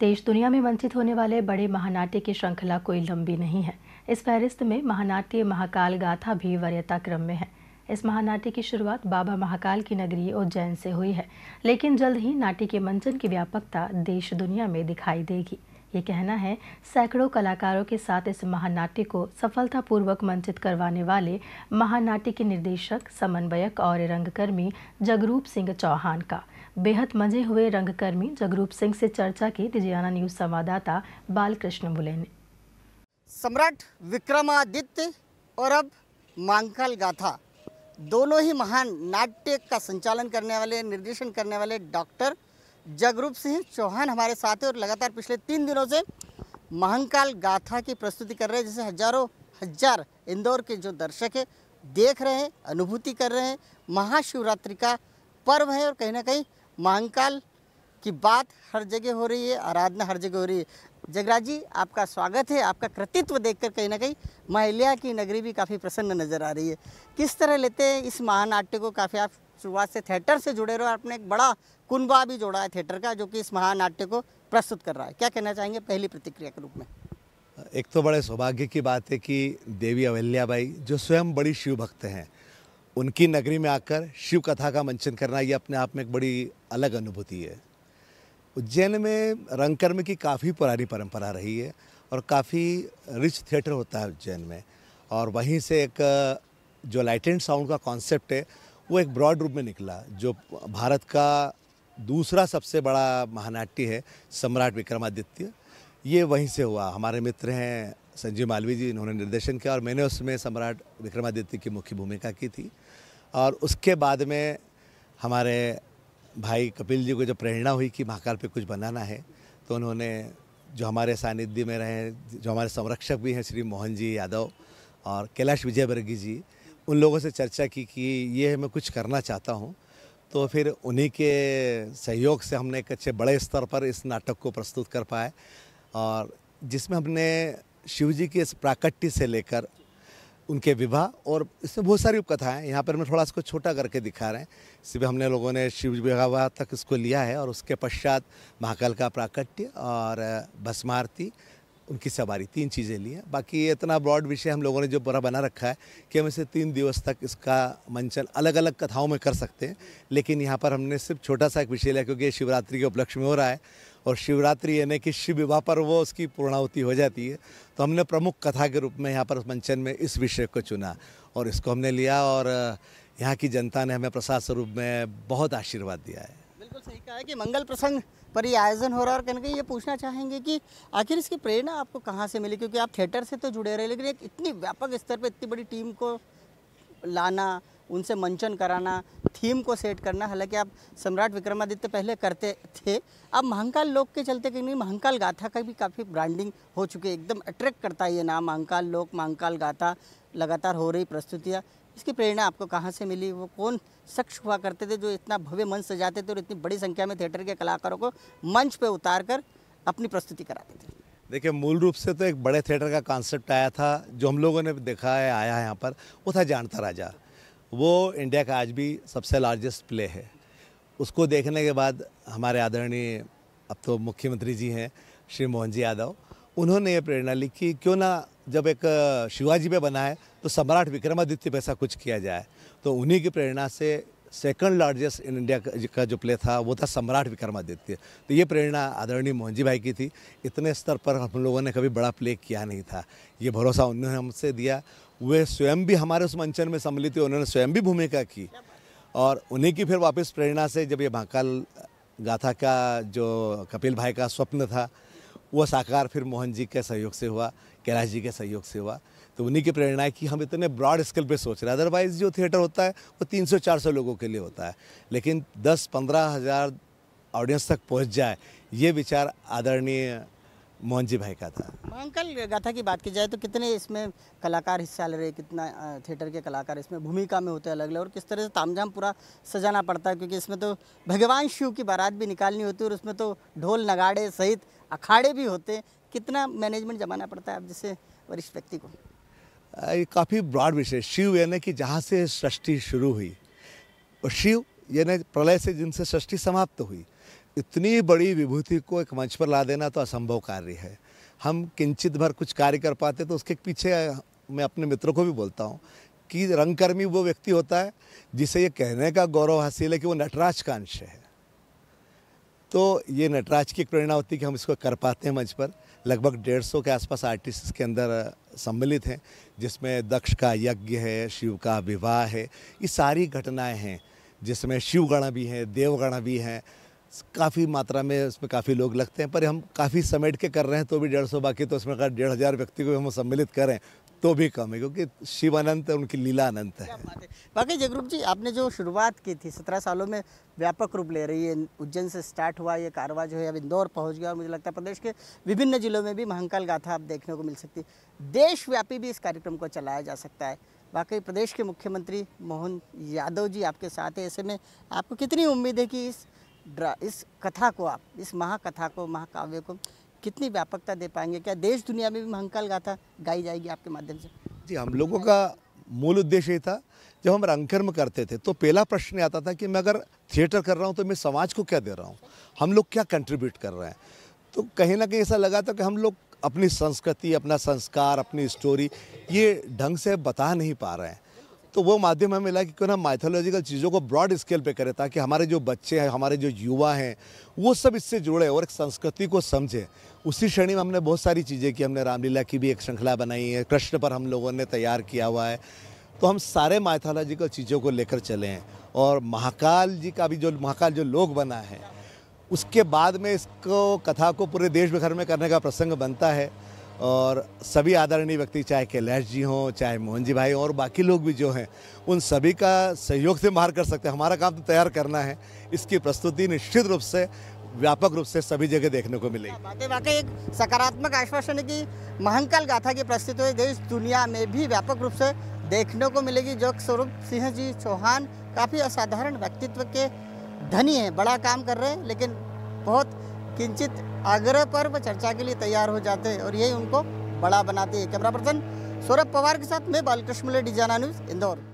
देश दुनिया में वंचित होने वाले बड़े महानाट्य की श्रृंखला कोई लंबी नहीं है इस फहरिस्त में महानाट्य महाकाल गाथा भी वर्यता क्रम में है इस महानाट्य की शुरुआत बाबा महाकाल की नगरी उज्जैन से हुई है लेकिन जल्द ही नाट्य के मंचन की व्यापकता देश दुनिया में दिखाई देगी ये कहना है सैकड़ों कलाकारों के साथ इस महानाट्य को सफलतापूर्वक मंचित करवाने वाले महानाट्य के निर्देशक समन्वयक और रंगकर्मी जगरूप सिंह चौहान का बेहद मजे हुए रंगकर्मी जगरूप सिंह से चर्चा की तिजियाना न्यूज संवाददाता बालकृष्ण बुले ने सम्राट विक्रमादित्य और अब मांगल गाथा दोनों ही महान नाट्य का संचालन करने वाले निर्देशन करने वाले डॉक्टर जगरूप सिंह चौहान हमारे साथ हैं और लगातार पिछले तीन दिनों से महाकाल गाथा की प्रस्तुति कर रहे हैं जिसे हजारों हजार इंदौर के जो दर्शक हैं देख रहे हैं अनुभूति कर रहे हैं महाशिवरात्रि का पर्व है और कहीं ना कहीं महाकाल की बात हर जगह हो रही है आराधना हर जगह हो रही है जगराज जी आपका स्वागत है आपका कृतित्व देखकर कहीं ना कहीं महिला की नगरी भी काफ़ी प्रसन्न नज़र आ रही है किस तरह लेते हैं इस महानाट्य को काफ़ी आप शुरुआत से थिएटर से जुड़े रहे आपने एक बड़ा कुनबा भी जोड़ा है थिएटर का जो कि इस महानाट्य को प्रस्तुत कर रहा है क्या कहना चाहेंगे पहली प्रतिक्रिया के रूप में एक तो बड़े सौभाग्य की बात है कि देवी अवल्याबाई जो स्वयं बड़ी शिव भक्त हैं उनकी नगरी में आकर शिव कथा का मंचन करना ये अपने आप में एक बड़ी अलग अनुभूति है उज्जैन में रंगकर्म की काफ़ी पुरानी परंपरा रही है और काफ़ी रिच थिएटर होता है उज्जैन में और वहीं से एक जो लाइट एंड साउंड का कॉन्सेप्ट है वो एक ब्रॉड रूप में निकला जो भारत का दूसरा सबसे बड़ा महानाट्य है सम्राट विक्रमादित्य ये वहीं से हुआ हमारे मित्र हैं संजीव मालवी जी इन्होंने निर्देशन किया और मैंने उसमें सम्राट विक्रमादित्य की मुख्य भूमिका की थी और उसके बाद में हमारे भाई कपिल जी को जब प्रेरणा हुई कि महाकाल पे कुछ बनाना है तो उन्होंने जो हमारे सानिध्य में रहे जो हमारे संरक्षक भी हैं श्री मोहन जी यादव और कैलाश विजयवर्गी जी उन लोगों से चर्चा की कि ये मैं कुछ करना चाहता हूँ तो फिर उन्हीं के सहयोग से हमने एक अच्छे बड़े स्तर पर इस नाटक को प्रस्तुत कर पाए और जिसमें हमने शिव जी के इस प्राकट्य से लेकर उनके विवाह और इसमें बहुत सारी उपकथाएँ हैं यहाँ पर हमें थोड़ा इसको छोटा करके दिखा रहे हैं इसमें हमने लोगों ने शिव विवाह तक इसको लिया है और उसके पश्चात महाकाल का प्राकट्य और भस्मारती उनकी सवारी तीन चीज़ें ली हैं बाकी इतना ब्रॉड विषय हम लोगों ने जो बुरा बना रखा है कि हम इसे तीन दिवस तक इसका मंचन अलग अलग कथाओं में कर सकते हैं लेकिन यहाँ पर हमने सिर्फ छोटा सा एक विषय लिया क्योंकि शिवरात्रि के उपलक्ष्य में हो रहा है और शिवरात्रि यानी कि शिव विवाह पर वो उसकी पूर्णाहुति हो जाती है तो हमने प्रमुख कथा के रूप में यहाँ पर मंचन में इस विषय को चुना और इसको हमने लिया और यहाँ की जनता ने हमें प्रसाद स्वरूप में बहुत आशीर्वाद दिया है बिल्कुल सही कहा है कि मंगल प्रसंग पर ये आयोजन हो रहा है और कहीं कहीं ये पूछना चाहेंगे कि आखिर इसकी प्रेरणा आपको कहाँ से मिली क्योंकि आप थिएटर से तो जुड़े रहे लेकिन एक इतनी व्यापक स्तर पर इतनी बड़ी टीम को लाना उनसे मंचन कराना थीम को सेट करना हालांकि आप सम्राट विक्रमादित्य पहले करते थे अब महाकाल लोक के चलते कहीं नहीं महाकाल गाथा का भी काफ़ी ब्रांडिंग हो चुकी है एकदम अट्रैक्ट करता है ये नाम महाकाल लोक महाकाल गाथा लगातार हो रही प्रस्तुतियाँ इसकी प्रेरणा आपको कहाँ से मिली वो कौन शख्स हुआ करते थे जो इतना भव्य मंच सजाते थे और इतनी बड़ी संख्या में थिएटर के कलाकारों को मंच पर उतार कर अपनी प्रस्तुति कराते थे देखिए मूल रूप से तो एक बड़े थिएटर का कॉन्सेप्ट आया था जो हम लोगों ने देखा है आया है यहाँ पर वो था जानता राजा वो इंडिया का आज भी सबसे लार्जेस्ट प्ले है उसको देखने के बाद हमारे आदरणीय अब तो मुख्यमंत्री जी हैं श्री मोहन जी यादव उन्होंने ये प्रेरणा ली कि क्यों ना जब एक शिवाजी पे बना है तो सम्राट विक्रमादित्य पे ऐसा कुछ किया जाए तो उन्हीं की प्रेरणा से सेकंड लार्जेस्ट इन इंडिया का जो प्ले था वो था सम्राट विक्रमादित्य तो ये प्रेरणा आदरणीय मोहन जी भाई की थी इतने स्तर पर हम लोगों ने कभी बड़ा प्ले किया नहीं था ये भरोसा उन्होंने हमसे दिया वे स्वयं भी हमारे उस मंचन में सम्मिलित हुए उन्होंने स्वयं भी भूमिका की और उन्हीं की फिर वापस प्रेरणा से जब ये भाकाल गाथा का जो कपिल भाई का स्वप्न था वो साकार फिर मोहन जी के सहयोग से हुआ कैलाश जी के सहयोग से हुआ तो उन्हीं की प्रेरणा है कि हम इतने ब्रॉड स्केल पे सोच रहे हैं अदरवाइज जो थिएटर होता है वो 300-400 लोगों के लिए होता है लेकिन 10-15 हज़ार ऑडियंस तक पहुंच जाए ये विचार आदरणीय मोहन जी भाई का था अंकल गाथा की बात की जाए तो कितने इसमें कलाकार हिस्सा ले रहे कितना थिएटर के कलाकार इसमें भूमिका में होते हैं अलग अलग और किस तरह से तामझाम पूरा सजाना पड़ता है क्योंकि इसमें तो भगवान शिव की बारात भी निकालनी होती है और उसमें तो ढोल नगाड़े सहित अखाड़े भी होते हैं कितना मैनेजमेंट जमाना पड़ता है आप जैसे वरिष्ठ व्यक्ति को ये काफ़ी ब्रॉड विषय शिव यानी कि जहाँ से सृष्टि शुरू हुई और शिव यानी प्रलय से जिनसे सृष्टि समाप्त हुई इतनी बड़ी विभूति को एक मंच पर ला देना तो असंभव कार्य है हम किंचित भर कुछ कार्य कर पाते तो उसके पीछे मैं अपने मित्रों को भी बोलता हूँ कि रंगकर्मी वो व्यक्ति होता है जिसे ये कहने का गौरव हासिल है कि वो नटराज का अंश है तो ये नटराज की एक प्रेरणा होती है कि हम इसको कर पाते हैं मंच पर लगभग डेढ़ सौ के आसपास आर्टिस्ट के अंदर सम्मिलित हैं जिसमें दक्ष का यज्ञ है शिव का विवाह है ये सारी घटनाएं हैं जिसमें शिवगण भी हैं देवगण भी हैं काफ़ी मात्रा में उसमें काफ़ी लोग लगते हैं पर हम काफ़ी समेट के कर रहे हैं तो भी डेढ़ सौ बाकी तो उसमें डेढ़ हज़ार व्यक्ति को हम सम्मिलित करें तो भी कम है क्योंकि शिव अनंत है उनकी लीला अनंत है बाकी जगरूप जी आपने जो शुरुआत की थी सत्रह सालों में व्यापक रूप ले रही है उज्जैन से स्टार्ट हुआ ये कारवा जो है अब इंदौर पहुंच गया और मुझे लगता है प्रदेश के विभिन्न जिलों में भी महंकाल गाथा आप देखने को मिल सकती है देशव्यापी भी इस कार्यक्रम को चलाया जा सकता है बाकी प्रदेश के मुख्यमंत्री मोहन यादव जी आपके साथ हैं ऐसे में आपको कितनी उम्मीद है कि इस ड्रा इस कथा को आप इस महाकथा को महाकाव्य को कितनी व्यापकता दे पाएंगे क्या देश दुनिया में भी महंकाल गाथा गाई जाएगी आपके माध्यम से जी हम लोगों का मूल उद्देश्य ये था जब हम रंगकर्म करते थे तो पहला प्रश्न आता था कि मैं अगर थिएटर कर रहा हूँ तो मैं समाज को क्या दे रहा हूँ हम लोग क्या कंट्रीब्यूट कर रहे हैं तो कहीं ना कहीं ऐसा लगा था कि हम लोग अपनी संस्कृति अपना संस्कार अपनी स्टोरी ये ढंग से बता नहीं पा रहे हैं तो वो माध्यम हमें मिला कि क्यों ना माइथोलॉजिकल चीज़ों को ब्रॉड स्केल पे करें ताकि हमारे जो बच्चे हैं हमारे जो युवा हैं वो सब इससे जुड़े और एक संस्कृति को समझें उसी श्रेणी में हमने बहुत सारी चीज़ें की हमने रामलीला की भी एक श्रृंखला बनाई है कृष्ण पर हम लोगों ने तैयार किया हुआ है तो हम सारे माइथोलॉजिकल चीज़ों को लेकर चले हैं और महाकाल जी का भी जो महाकाल जो लोग बना है उसके बाद में इसको कथा को पूरे देश भर में करने का प्रसंग बनता है और सभी आदरणीय व्यक्ति चाहे कैलाश जी हों चाहे मोहन जी भाई और बाकी लोग भी जो हैं उन सभी का सहयोग से मार कर सकते हैं हमारा काम तो तैयार करना है इसकी प्रस्तुति निश्चित रूप से व्यापक रूप से सभी जगह देखने को मिलेगी बातें वाकई एक सकारात्मक आश्वासन है कि महानकाल गाथा की प्रस्तुति देश दुनिया में भी व्यापक रूप से देखने को मिलेगी जो स्वरूप सिंह जी चौहान काफ़ी असाधारण व्यक्तित्व के धनी हैं बड़ा काम कर रहे हैं लेकिन बहुत किंचित आग्रह पर चर्चा के लिए तैयार हो जाते हैं और यही उनको बड़ा बनाती है कैमरा पर्सन सौरभ पवार के साथ मैं बालकृष्ण डिजाना न्यूज़ इंदौर